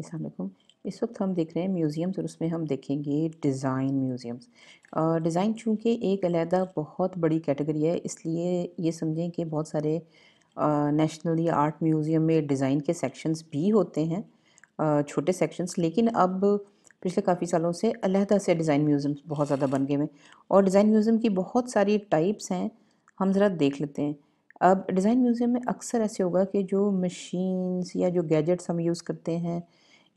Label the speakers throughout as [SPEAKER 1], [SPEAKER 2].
[SPEAKER 1] असलम इस वक्त हम देख रहे हैं म्यूज़ियम्स और उसमें हम देखेंगे डिज़ाइन म्यूज़ियम्स डिज़ाइन चूँकि एक अलहदा बहुत बड़ी कैटेगरी है इसलिए ये समझें कि बहुत सारे नेशनल या आर्ट म्यूज़ियम में डिज़ाइन के सेक्शंस भी होते हैं आ, छोटे सेक्शंस लेकिन अब पिछले काफ़ी सालों से अलहदा से डिज़ाइन म्यूज़ियम बहुत ज़्यादा बन गए हैं और डिज़ाइन म्यूज़ियम की बहुत सारी टाइप्स हैं हम ज़रा देख लेते हैं अब डिज़ाइन म्यूज़ियम में अक्सर ऐसे होगा कि जो मशीन्स या जो गैजेट्स हम यूज़ करते हैं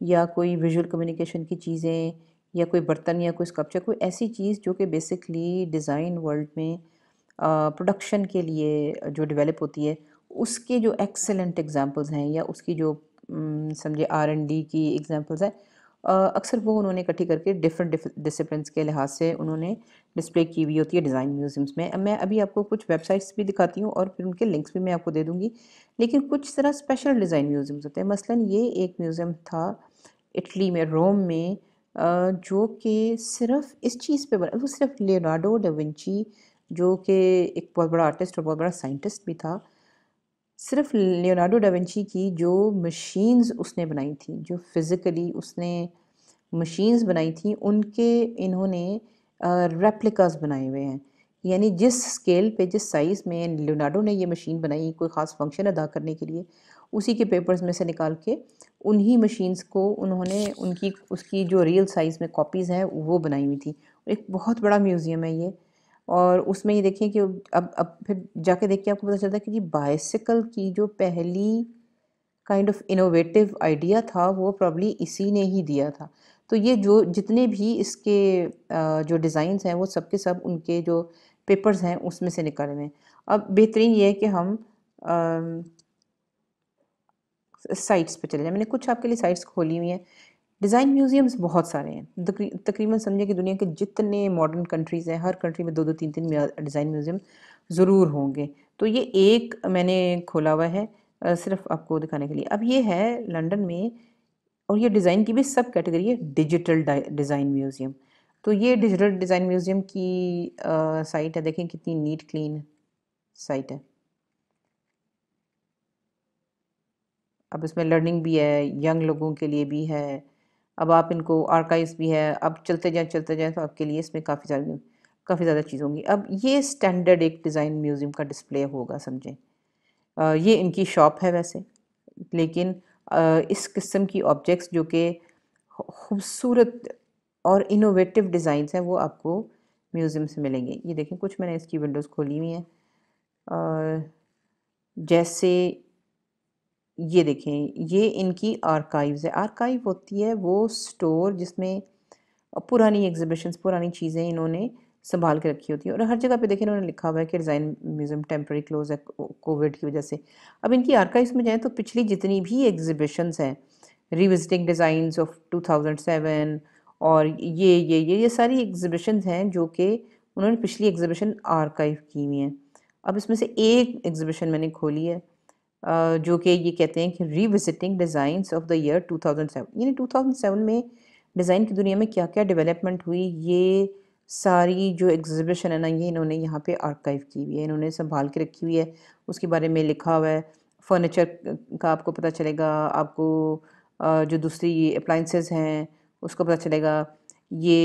[SPEAKER 1] या कोई विजुअल कम्युनिकेशन की चीज़ें या कोई बर्तन या कोई स्कप्चर कोई ऐसी चीज़ जो कि बेसिकली डिज़ाइन वर्ल्ड में प्रोडक्शन के लिए जो डेवलप होती है उसके जो एक्सेलेंट एग्ज़ाम्पल्स हैं या उसकी जो समझे आर एंड डी की एग्ज़ाम्पल्स हैं अक्सर वो उन्होंने इकट्ठी करके डिफरेंट डिसिप्लिन के लिहाज से उन्होंने डिस्प्ले की हुई होती है डिज़ाइन म्यूजियम्स में मैं अभी आपको कुछ वेबसाइट्स भी दिखाती हूँ और फिर उनके लिंक्स भी मैं आपको दे दूँगी लेकिन कुछ तरह स्पेशल डिज़ाइन म्यूज़ियम्स होते हैं मसलन ये एक म्यूज़ियम था इटली में रोम में जो कि सिर्फ इस चीज़ पर बना वो सिर्फ लियोनार्डो डविची जो कि एक बहुत बड़ा आर्टिस्ट और बहुत बड़ा साइंटिस्ट भी था सिर्फ लियोनार्डो डाविंची की जो मशीन्स उसने बनाई थी जो फिज़िकली उसने मशीन्स बनाई थी उनके इन्होंने रेप्लिकास बनाए हुए हैं यानी जिस स्केल पे जिस साइज़ में लियोनार्डो ने ये मशीन बनाई कोई ख़ास फंक्शन अदा करने के लिए उसी के पेपर्स में से निकाल के उन्हीं मशीन्स को उन्होंने उनकी उसकी जो रियल साइज़ में कॉपीज़ हैं वो बनाई हुई थी एक बहुत बड़ा म्यूज़ियम है ये और उसमें ये देखें कि अब अब फिर जाके देख के आपको पता चलता है कि बाइसिकल की जो पहली काइंड ऑफ इनोवेटिव आइडिया था वो प्रॉब्ली इसी ने ही दिया था तो ये जो जितने भी इसके जो डिज़ाइंस हैं वो सब के सब उनके जो पेपर्स हैं उसमें से निकल हुए हैं अब बेहतरीन ये है कि हम आ, साइट्स पे चले जाएं मैंने कुछ आपके लिए साइट्स खोली हुई हैं डिज़ाइन म्यूज़ियम्स बहुत सारे हैं तकरीबन समझे कि दुनिया के जितने मॉडर्न कंट्रीज़ हैं हर कंट्री में दो दो तीन तीन डिज़ाइन म्यूज़ियम ज़रूर होंगे तो ये एक मैंने खोला हुआ है सिर्फ आपको दिखाने के लिए अब ये है लंदन में और ये डिज़ाइन की भी सब कैटेगरी है डिजिटल डिज़ाइन म्यूज़ियम तो ये डिजिटल डिज़ाइन म्यूज़ियम की साइट है देखें कितनी नीट क्लीन साइट है अब इसमें लर्निंग भी है यंग लोगों के लिए भी है अब आप इनको आर्काइव्स भी है अब चलते जाएँ चलते जाएँ तो आपके लिए इसमें काफ़ी सारी काफ़ी ज़्यादा चीज़ होंगी अब ये स्टैंडर्ड एक डिज़ाइन म्यूज़ियम का डिस्प्ले होगा समझें ये इनकी शॉप है वैसे लेकिन इस किस्म की ऑब्जेक्ट्स जो कि खूबसूरत और इनोवेटिव डिज़ाइन हैं वो आपको म्यूज़ियम से मिलेंगे ये देखें कुछ मैंने इसकी विंडोज़ खोली हुई हैं जैसे ये देखें ये इनकी आर्काइव्स है आर्काइव होती है वो स्टोर जिसमें पुरानी एग्जिबिशंस पुरानी चीज़ें इन्होंने संभाल के रखी होती हैं और हर जगह पे देखें इन्होंने लिखा हुआ है कि डिज़ाइन म्यूज़ियम टेम्प्रेरी क्लोज है कोविड की वजह से अब इनकी आर्काइव्स में जाएँ तो पिछली जितनी भी एग्जिबिशंस हैं रिविजिटिंग डिज़ाइन ऑफ टू और ये ये ये ये सारी एग्जिबिशन हैं जो कि उन्होंने पिछली एग्जिबिशन आर्काइव की हुई हैं अब इसमें से एक एग्जिबिशन मैंने खोली है जो कि ये कहते हैं कि revisiting designs of the year 2007 यानी 2007 में डिज़ाइन की दुनिया में क्या क्या डेवलपमेंट हुई ये सारी जो एग्जिबिशन है ना ये इन्होंने यहाँ पे आर्काइव की हुई है इन्होंने संभाल के रखी हुई है उसके बारे में लिखा हुआ है फर्नीचर का आपको पता चलेगा आपको जो दूसरी अप्लाइंसेस हैं उसको पता चलेगा ये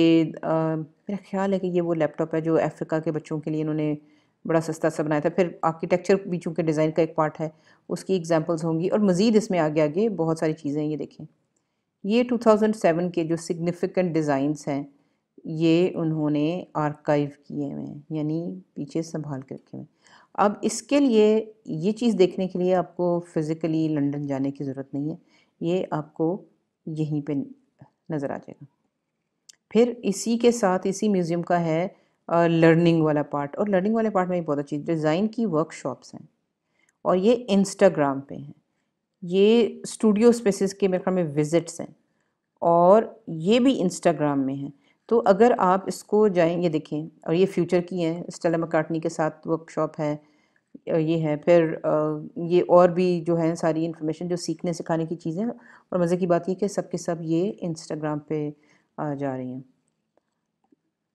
[SPEAKER 1] मेरा ख्याल है कि ये वो लैपटॉप है जो अफ्रीका के बच्चों के लिए इन्होंने बड़ा सस्ता सा बनाया था फिर आर्किटेक्चर भी चूँकि डिज़ाइन का एक पार्ट है उसकी एग्जाम्पल्स होंगी और मज़ीद इसमें आगे आगे बहुत सारी चीज़ें ये देखें ये 2007 के जो सिग्निफिकेंट डिज़ाइंस हैं ये उन्होंने आर्काइव किए हुए हैं यानी पीछे संभाल के रखे हुए हैं अब इसके लिए ये चीज़ देखने के लिए आपको फ़िज़िकली लंदन जाने की ज़रूरत नहीं है ये आपको यहीं पे नज़र आ जाएगा फिर इसी के साथ इसी म्यूज़ियम का है लर्निंग वाला पार्ट और लर्निंग वाले पार्ट में भी बहुत अच्छी डिज़ाइन की वर्कशॉप्स हैं और ये इंस्टाग्राम पे हैं ये स्टूडियो स्पेसिस के मेरे ख्याल में विज़िट्स हैं और ये भी इंस्टाग्राम में हैं तो अगर आप इसको जाएंगे देखें और ये फ्यूचर की हैं स्टेला मकाटनी के साथ वर्कशॉप है ये है फिर ये और भी जो है सारी इन्फॉर्मेशन जो सीखने सिखाने की चीज़ें और मज़े की बात ये कि सब के सब ये इंस्टाग्राम पे जा रही हैं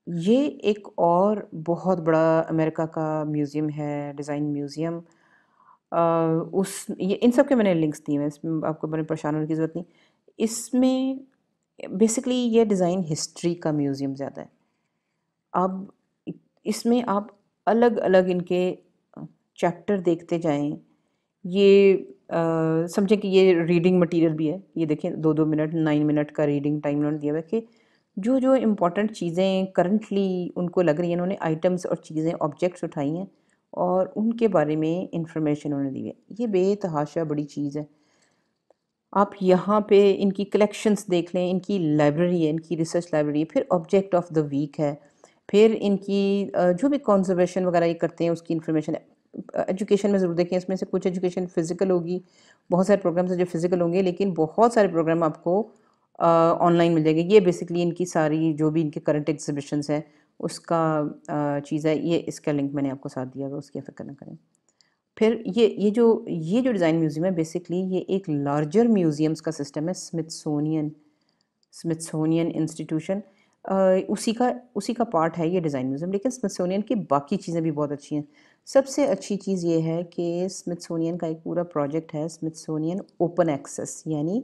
[SPEAKER 1] ये एक और बहुत बड़ा अमेरिका का म्यूज़ियम है डिज़ाइन म्यूज़ियम उस ये इन सब के मैंने लिंक्स दिए हैं इसमें आपको मैंने परेशान होने की ज़रूरत नहीं इसमें बेसिकली ये डिज़ाइन हिस्ट्री का म्यूज़ियम ज़्यादा है अब इसमें आप अलग अलग इनके चैप्टर देखते जाएं ये समझें कि ये रीडिंग मटेरियल भी है ये देखें दो दो मिनट नाइन मिनट का रीडिंग टाइम उन्होंने दिया हुआ है कि जो जो इम्पोर्टेंट चीज़ें करंटली उनको लग रही हैं उन्होंने आइटम्स और चीज़ें ऑब्जेक्ट्स उठाई हैं और उनके बारे में इंफॉर्मेशन उन्होंने दी है ये बेतहाशा बड़ी चीज़ है आप यहाँ पे इनकी कलेक्शंस देख लें इनकी लाइब्रेरी है इनकी रिसर्च लाइब्रेरी है फिर ऑब्जेक्ट ऑफ द वीक है फिर इनकी जो भी कॉन्जर्वेशन वगैरह ये करते हैं उसकी इन्फॉर्मेशन एजुकेशन में ज़रूर देखें इसमें से कुछ एजुकेशन फ़िज़िकल होगी बहुत सारे प्रोग्राम्स हैं जो फ़िज़िकल होंगे लेकिन बहुत सारे प्रोग्राम आपको ऑनलाइन मिल जाएगी ये बेसिकली इनकी सारी जो भी इनके करंट एग्जिबिशंस हैं उसका चीज़ है ये इसका लिंक मैंने आपको साथ दिया होगा उसकी फिक्र ना करें फिर ये ये जो ये जो डिज़ाइन म्यूज़ियम है बेसिकली ये एक लार्जर म्यूज़ियम्स का सिस्टम है स्मिथसोनियन स्मिथसोनियन इंस्टीट्यूशन उसी का उसी का पार्ट है ये डिज़ाइन म्यूज़ियम लेकिन स्मिथसोनियन की बाकी चीज़ें भी बहुत अच्छी हैं सबसे अच्छी चीज़ ये है कि स्मिथसोनियन का एक पूरा प्रोजेक्ट है स्मिथसोनियन ओपन एक्सेस यानी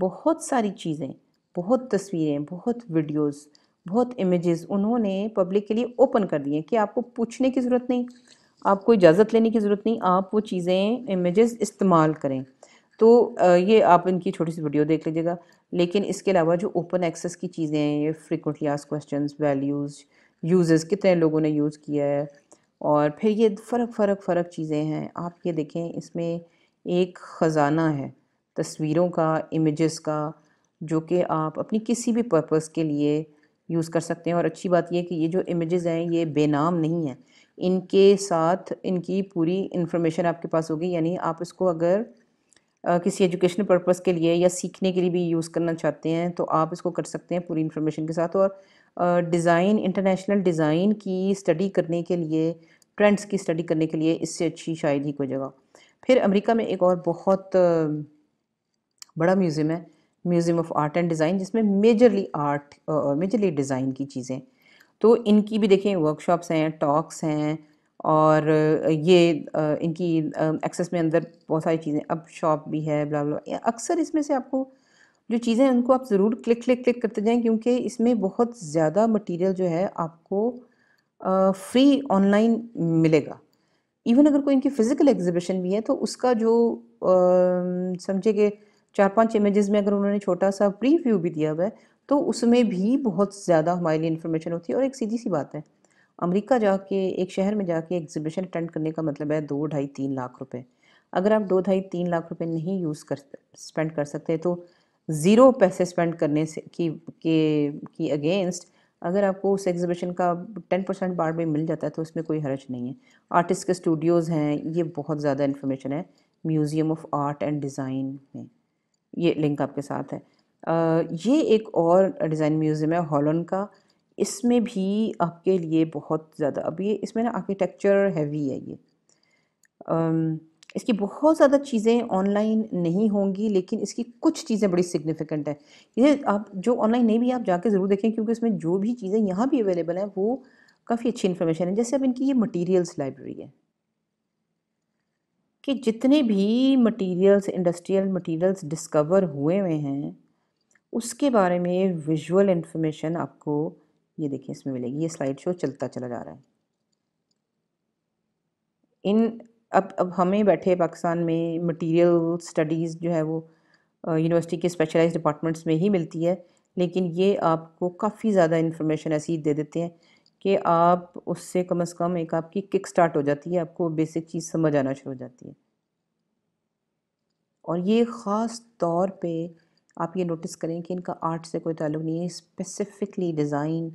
[SPEAKER 1] बहुत सारी चीज़ें बहुत तस्वीरें बहुत वीडियोस बहुत इमेजेस उन्होंने पब्लिक के लिए ओपन कर दिए कि आपको पूछने की ज़रूरत नहीं आपको इजाज़त लेने की ज़रूरत नहीं आप वो चीज़ें इमेजेस इस्तेमाल करें तो ये आप इनकी छोटी सी वीडियो देख लीजिएगा लेकिन इसके अलावा जो ओपन एक्सेस की चीज़ें हैं ये फ्रिक्वेंटली आज क्वेश्चन वैल्यूज़ यूजेस कितने लोगों ने यूज़ किया है और फिर ये फ़र्क फ़र्क फ़र्क चीज़ें हैं आप ये देखें इसमें एक ख़ज़ाना है तस्वीरों का इमेजेस का जो कि आप अपनी किसी भी पर्पस के लिए यूज़ कर सकते हैं और अच्छी बात यह कि ये जो इमेजेस हैं ये बेनाम नहीं हैं इनके साथ इनकी पूरी इन्फॉर्मेशन आपके पास होगी यानी आप इसको अगर आ, किसी एजुकेशन पर्पस के लिए या सीखने के लिए भी यूज़ करना चाहते हैं तो आप इसको कर सकते हैं पूरी इन्फॉर्मेशन के साथ और डिज़ाइन इंटरनेशनल डिज़ाइन की स्टडी करने के लिए ट्रेंड्स की स्टडी करने के लिए इससे अच्छी शायद ही कोई जगह फिर अमेरिका में एक और बहुत बड़ा म्यूज़ियम है museum of art and design जिसमें मेजरली आर्ट मेजरली डिज़ाइन की चीज़ें तो इनकी भी देखें वर्कशॉप्स हैं टॉक्स हैं और ये इनकी एक्सेस में अंदर बहुत सारी चीज़ें अब शॉप भी है ब्ला ब्ला अक्सर इसमें से आपको जो चीज़ें हैं उनको आप ज़रूर क्लिक क्लिक क्लिक करते जाएं क्योंकि इसमें बहुत ज़्यादा मटेरियल जो है आपको फ्री ऑनलाइन मिलेगा इवन अगर कोई इनकी फ़िज़िकल एग्जिबिशन भी है तो उसका जो समझे कि चार पांच इमेजेस में अगर उन्होंने छोटा सा प्रीव्यू भी दिया हुआ है तो उसमें भी बहुत ज़्यादा हमारे लिए इन्फॉर्मेशन होती है और एक सीधी सी बात है अमेरिका जाके एक शहर में जाके एग्जीबिशन अटेंड करने का मतलब है दो ढाई तीन लाख रुपए अगर आप दो ढाई तीन लाख रुपए नहीं यूज़ कर स्पेंड कर सकते तो ज़ीरो पैसे स्पेंड करने से की के की अगेंस्ट अगर आपको उस एग्जीबिशन का टेन परसेंट बार भी मिल जाता है तो उसमें कोई हर्ज नहीं है आर्टिस्ट के स्टूडियोज़ हैं ये बहुत ज़्यादा इन्फॉर्मेशन है museum of art and design में ये लिंक आपके साथ है ये एक और डिज़ाइन म्यूज़ियम है हॉलन का इसमें भी आपके लिए बहुत ज़्यादा अब ये इसमें ना आर्किटेक्चर हैवी है ये इसकी बहुत ज़्यादा चीज़ें ऑनलाइन नहीं होंगी लेकिन इसकी कुछ चीज़ें बड़ी सिग्निफिकेंट है ये आप जो ऑनलाइन नहीं भी आप जाके ज़रूर देखें क्योंकि इसमें जो भी चीज़ें यहाँ भी अवेलेबल हैं वो काफ़ी अच्छी इन्फॉर्मेशन है जैसे अब इनकी ये मटेरियल्स लाइब्रेरी है कि जितने भी मटेरियल्स इंडस्ट्रियल मटेरियल्स डिस्कवर हुए हुए हैं उसके बारे में विजुअल इन्फॉर्मेशन आपको ये देखिए इसमें मिलेगी ये स्लाइड शो चलता चला जा रहा है इन अब अब हमें बैठे पाकिस्तान में मटेरियल स्टडीज़ जो है वो यूनिवर्सिटी के स्पेशलाइज डिपार्टमेंट्स में ही मिलती है लेकिन ये आपको काफ़ी ज़्यादा इन्फॉर्मेशन ऐसी दे देते हैं कि आप उससे कम से कम एक आपकी किक स्टार्ट हो जाती है आपको बेसिक चीज़ समझ आना शुरू हो जाती है और ये ख़ास तौर पे आप ये नोटिस करें कि इनका आर्ट से कोई ताल्लुक नहीं है specifically design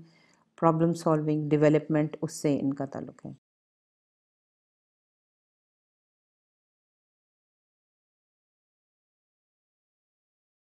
[SPEAKER 1] problem solving development उससे इनका ताल्लुक है